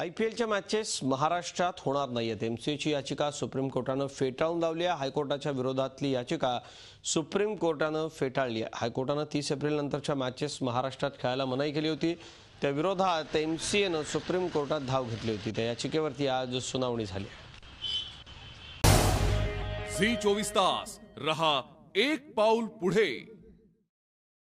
I P एलच्या matches महाराष्ट्रात होणार नाही आहेत एम याचिका सुप्रीम कोर्टानं फेटाळून लावली आहे हायकोर्टाच्या विरोधातली याचिका सुप्रीम कोर्टानं फेटाळली आहे हायकोर्टानं तीस एप्रिल नंतरच्या मॅचेस महाराष्ट्रात खेळायला मनाई केली होती त्या विरोधात एम सी एनं सुप्रीम कोर्टात धाव घेतली होती त्या याचिकेवरती आज सुनावणी झाली झी चोवीस तास रहा एक पाऊल पुढे